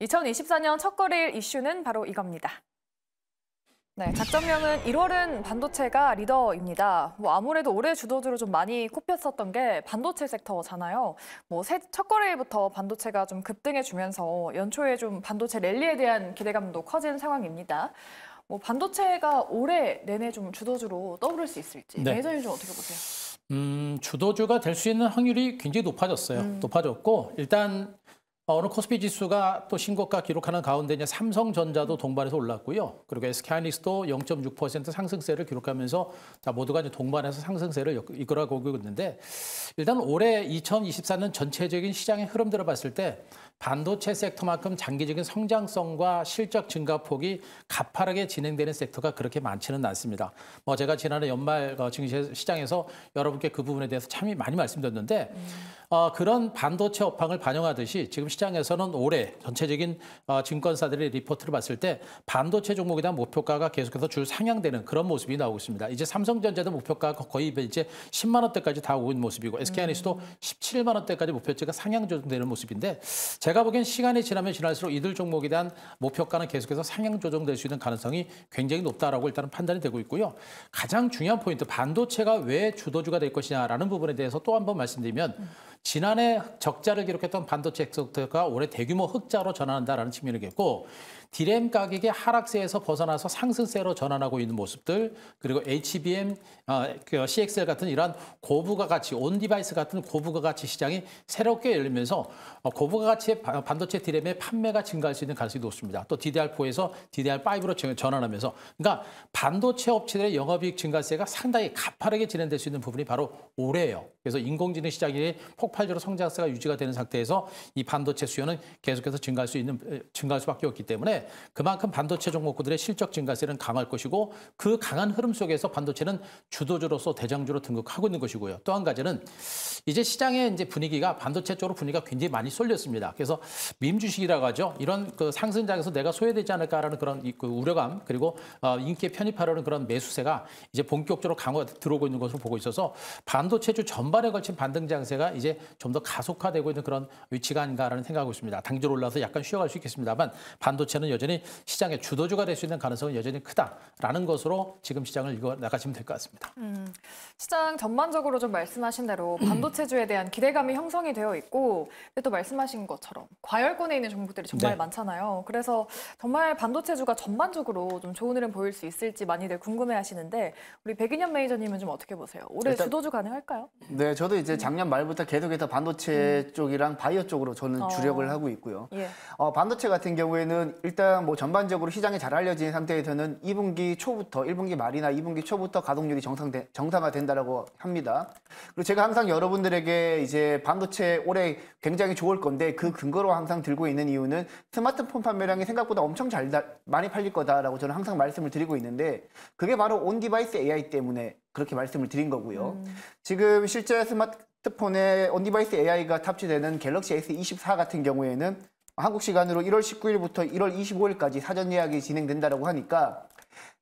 2024년 첫 거래일 이슈는 바로 이겁니다. 네, 작전명은 1월은 반도체가 리더입니다. 뭐 아무래도 올해 주도주로 좀 많이 꼽혔었던 게 반도체 섹터잖아요. 뭐 첫 거래일부터 반도체가 좀 급등해주면서 연초에 좀 반도체 랠리에 대한 기대감도 커진 상황입니다. 뭐 반도체가 올해 내내 좀 주도주로 떠오를 수 있을지 네. 매니저좀 어떻게 보세요? 음, 주도주가 될 수 있는 확률이 굉장히 높아졌어요. 음. 높아졌고 일단 어, 오늘 코스피 지수가 또 신고가 기록하는 가운데 이제 삼성전자도 동반해서 올랐고요. 그리고 SK하이닉스도 0.6% 상승세를 기록하면서 자 모두가 이제 동반해서 상승세를 이끌어가고 있는데 일단 올해 2024년 전체적인 시장의 흐름 들어봤을 때 반도체 섹터만큼 장기적인 성장성과 실적 증가폭이 가파르게 진행되는 섹터가 그렇게 많지는 않습니다. 뭐 제가 지난해 연말 어, 증시 시장에서 여러분께 그 부분에 대해서 참 많이 말씀드렸는데 음. 어, 그런 반도체 업황을 반영하듯이 지금 시장에서는 올해 전체적인 어, 증권사들의 리포트를 봤을 때 반도체 종목에 대한 목표가가 계속해서 줄 상향되는 그런 모습이 나오고 있습니다. 이제 삼성전자도 목표가가 거의 이제 10만 원대까지 다 오는 모습이고 SK하이닉스도 음. 17만 원대까지 목표치가 상향 되는 모습인데 제가 보기엔 시간이 지나면 지날수록 이들 종목에 대한 목표가는 계속해서 상향 조정될 수 있는 가능성이 굉장히 높다라고 일단은 판단이 되고 있고요. 가장 중요한 포인트 반도체가 왜 주도주가 될 것이냐라는 부분에 대해서 또한번 말씀드리면 음. 지난해 적자를 기록했던 반도체 섹터가 올해 대규모 흑자로 전환한다라는 측면이겠고 디램 가격의 하락세에서 벗어나서 상승세로 전환하고 있는 모습들 그리고 HBM, 어, 그 CXL 같은 이러한 고부가 가치, 온디바이스 같은 고부가 가치 시장이 새롭게 열리면서 어, 고부가 가치의 반도체 디램의 판매가 증가할 수 있는 가능성이 높습니다. 또 DDR4에서 DDR5로 전환하면서 그러니까 반도체 업체들의 영업이익 증가세가 상당히 가파르게 진행될 수 있는 부분이 바로 올해예요. 그래서 인공지능 시장이 폭 폭발적으로 성장세가 유지가 되는 상태에서 이 반도체 수요는 계속해서 증가할 수 있는 증가할 수밖에 없기 때문에 그만큼 반도체 종목들의 실적 증가세는 강할 것이고 그 강한 흐름 속에서 반도체는 주도주로서 대장주로 등극하고 있는 것이고요. 또 한 가지는 이제 시장의 이제 분위기가 반도체 쪽으로 분위기가 굉장히 많이 쏠렸습니다. 그래서 민 주식이라고 하죠. 이런 그 상승장에서 내가 소외되지 않을까라는 그런 그 우려감 그리고 어, 인기에 편입하려는 그런 매수세가 이제 본격적으로 강화 들어오고 있는 것으로 보고 있어서 반도체주 전반에 걸친 반등 장세가 이제 좀더 가속화되고 있는 그런 위치가 아닌가라는 생각하고 있습니다. 당지로 올라서 약간 쉬어갈 수 있겠습니다만 반도체는 여전히 시장의 주도주가 될 수 있는 가능성은 여전히 크다라는 것으로 지금 시장을 읽어 나가시면 될 것 같습니다. 음, 시장 전반적으로 좀 말씀하신 대로 반도체주에 대한 기대감이 형성이 되어 있고 또 말씀하신 것처럼 과열권에 있는 종목들이 정말 네. 많잖아요. 그래서 정말 반도체주가 전반적으로 좀 좋은 흐름 보일 수 있을지 많이들 궁금해하시는데 우리 백인현 매니저님은 좀 어떻게 보세요? 올해 일단, 주도주 가능할까요? 네, 저도 이제 작년 말부터 계속 쪽에서 반도체 음. 쪽이랑 바이오 쪽으로 저는 어. 주력을 어. 하고 있고요. 예. 어, 반도체 같은 경우에는 일단 뭐 전반적으로 시장에 잘 알려진 상태에서는 2분기 초부터 1분기 말이나 2분기 초부터 가동률이 정상 정상화 된다라고 합니다. 그리고 제가 항상 여러분들에게 이제 반도체 올해 굉장히 좋을 건데 그 근거로 항상 들고 있는 이유는 스마트폰 판매량이 생각보다 엄청 잘 많이 팔릴 거다라고 저는 항상 말씀을 드리고 있는데 그게 바로 온 디바이스 AI 때문에 그렇게 말씀을 드린 거고요. 음. 지금 실제 스마트 스마트폰에 온디바이스 AI가 탑재되는 갤럭시 S24 같은 경우에는 한국 시간으로 1월 19일부터 1월 25일까지 사전 예약이 진행된다라고 하니까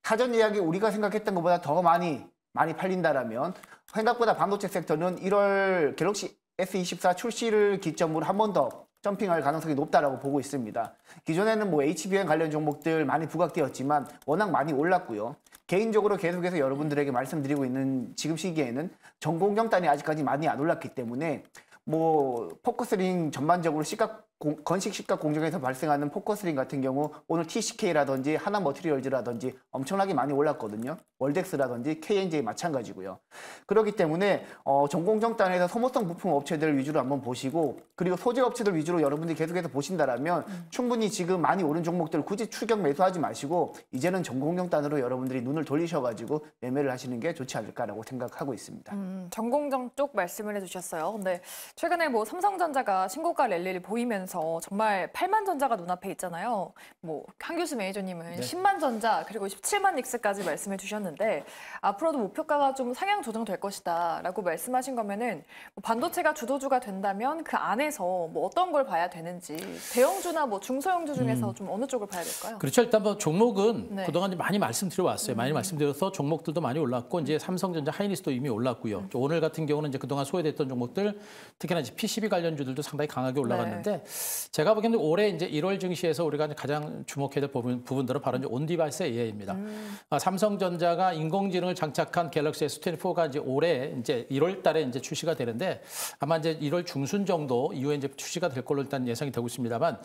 사전 예약이 우리가 생각했던 것보다 더 많이 많이 팔린다라면 생각보다 반도체 섹터는 1월 갤럭시 S24 출시를 기점으로 한번더 점핑할 가능성이 높다라고 보고 있습니다. 기존에는 뭐 HBN 관련 종목들 많이 부각되었지만 워낙 많이 올랐고요. 개인적으로 계속해서 여러분들에게 말씀드리고 있는 지금 시기에는 전공경단이 아직까지 많이 안 올랐기 때문에 뭐 포커스링 전반적으로 시각 공, 건식식탁 공정에서 발생하는 포커스링 같은 경우 오늘 TCK라든지 하나 머티리얼즈라든지 엄청나게 많이 올랐거든요. 월덱스라든지 KNJ 마찬가지고요. 그렇기 때문에 어, 전공정단에서 소모성 부품 업체들 위주로 한번 보시고 그리고 소재 업체들 위주로 여러분들이 계속해서 보신다라면 음. 충분히 지금 많이 오른 종목들 굳이 추격 매수하지 마시고 이제는 전공정단으로 여러분들이 눈을 돌리셔가지고 매매를 하시는 게 좋지 않을까라고 생각하고 있습니다. 음, 전공정 쪽 말씀을 해주셨어요. 근데 네. 최근에 뭐 삼성전자가 신고가 랠리를 보이면서 보면서 정말 8만 전자가 눈앞에 있잖아요. 뭐한 교수 매니저님은 네. 10만 전자 그리고 17만 닉스까지 말씀해 주셨는데 앞으로도 목표가가 좀 상향 조정될 것이다라고 말씀하신 거면은 뭐 반도체가 주도주가 된다면 그 안에서 뭐 어떤 걸 봐야 되는지 대형주나 뭐 중소형주 중에서 음. 좀 어느 쪽을 봐야 될까요? 그렇죠. 일단 뭐 종목은 네. 그동안 많이 말씀드려 왔어요. 많이 음. 말씀드려서 종목들도 많이 올랐고 이제 삼성전자, 하이닉스도 이미 올랐고요. 음. 오늘 같은 경우는 이제 그동안 소외됐던 종목들 특히나 이제 PCB 관련주들도 상당히 강하게 올라갔는데 네. 제가 보기에는 올해 이제 1월 증시에서 우리가 가장 주목해야 될 부분, 부분들은 바로 이제 온디바이스의 예입니다. 음. 아, 삼성전자가 인공지능을 장착한 갤럭시 S24가 이제 올해 이제 1월 달에 이제 출시가 되는데 아마 이제 1월 중순 정도 이후에 이제 출시가 될 걸로 일단 예상이 되고 있습니다만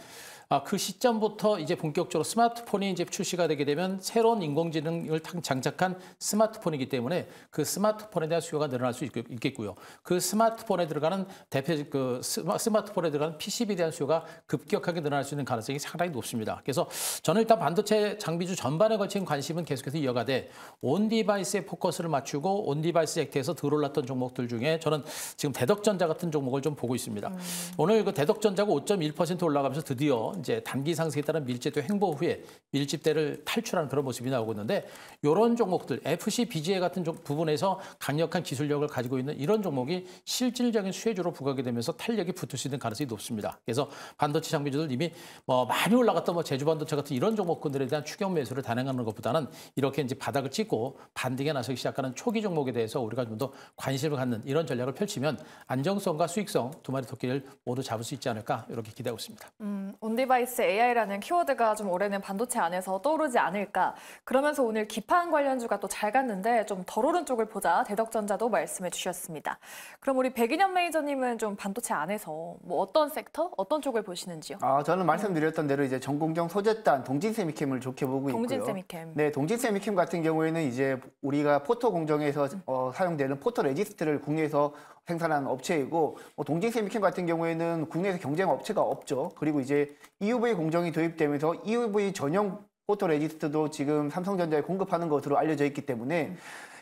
아, 그 시점부터 이제 본격적으로 스마트폰이 이제 출시가 되게 되면 새로운 인공지능을 장착한 스마트폰이기 때문에 그 스마트폰에 대한 수요가 늘어날 수 있겠고요. 그 스마트폰에 들어가는 대표 그 스마트폰에 들어가는 PCB에 대한 수요가 급격하게 늘어날 수 있는 가능성이 상당히 높습니다. 그래서 저는 일단 반도체 장비주 전반에 걸친 관심은 계속해서 이어가되 온 디바이스에 포커스를 맞추고 온 디바이스 액트에서 들어올랐던 종목들 중에 저는 지금 대덕전자 같은 종목을 좀 보고 있습니다. 음. 오늘 그 대덕전자가 5.1% 올라가면서 드디어 이제 단기 상승에 따른 밀집도 횡보 후에 밀집대를 탈출하는 그런 모습이 나오고 있는데 이런 종목들 FC, BGA 같은 부분에서 강력한 기술력을 가지고 있는 이런 종목이 실질적인 수혜주로 부각이 되면서 탄력이 붙을 수 있는 가능성이 높습니다. 그래서 반도체 장비주들 이미 뭐 많이 올라갔던 뭐 제주 반도체 같은 이런 종목군들에 대한 추격 매수를 단행하는 것보다는 이렇게 이제 바닥을 찍고 반등에 나서기 시작하는 초기 종목에 대해서 우리가 좀 더 관심을 갖는 이런 전략을 펼치면 안정성과 수익성 두 마리 토끼를 모두 잡을 수 있지 않을까 이렇게 기대하고 있습니다. 음, 오디바이스 AI라는 키워드가 좀 올해는 반도체 안에서 떠오르지 않을까. 그러면서 오늘 기판 관련주가 또 잘 갔는데 좀 덜 오른 쪽을 보자 대덕전자도 말씀해 주셨습니다. 그럼 우리 백인현 매니저님은 좀 반도체 안에서 뭐 어떤 섹터, 어떤 쪽을 보시는지요? 아 저는 말씀드렸던 네. 대로 이제 전공정 소재단 동진 세미캠을 좋게 보고 있고요. 동진 세미캠. 네, 동진 세미캠 같은 경우에는 이제 우리가 포토 공정에서 음. 어, 사용되는 포토 레지스트를 국내에서 생산하는 업체이고 뭐 동진 세미캠 같은 경우에는 국내에서 경쟁 업체가 없죠. 그리고 이제 EUV 공정이 도입되면서 EUV 전용 포토 레지스트도 지금 삼성전자에 공급하는 것으로 알려져 있기 때문에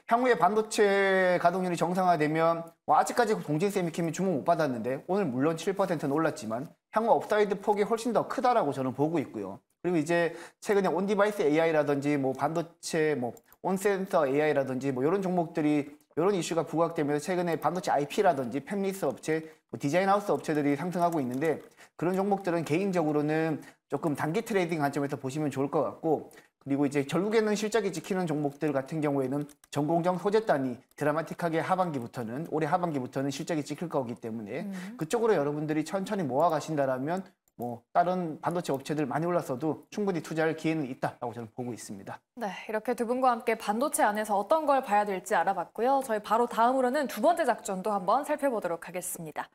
향후에 반도체 가동률이 정상화되면 뭐 아직까지 동진 세미캠이 주목못 받았는데 오늘 물론 7%는 올랐지만 향후 업사이드 폭이 훨씬 더 크다라고 저는 보고 있고요. 그리고 이제 최근에 온디바이스 AI라든지 뭐 반도체 뭐 온센서 AI라든지 뭐 이런 종목들이 이런 이슈가 부각되면서 최근에 반도체 IP라든지 팹리스 업체, 뭐 디자인 하우스 업체들이 상승하고 있는데 그런 종목들은 개인적으로는 조금 단기 트레이딩 관점에서 보시면 좋을 것 같고 그리고 이제 결국에는 실적이 지키는 종목들 같은 경우에는 전공정 소재 단이 드라마틱하게 하반기부터는 올해 하반기부터는 실적이 찍힐 거기 때문에 음. 그쪽으로 여러분들이 천천히 모아 가신다라면 뭐 다른 반도체 업체들 많이 올랐어도 충분히 투자할 기회는 있다라고 저는 보고 있습니다. 네, 이렇게 두 분과 함께 반도체 안에서 어떤 걸 봐야 될지 알아봤고요. 저희 바로 다음으로는 두 번째 작전도 한번 살펴보도록 하겠습니다.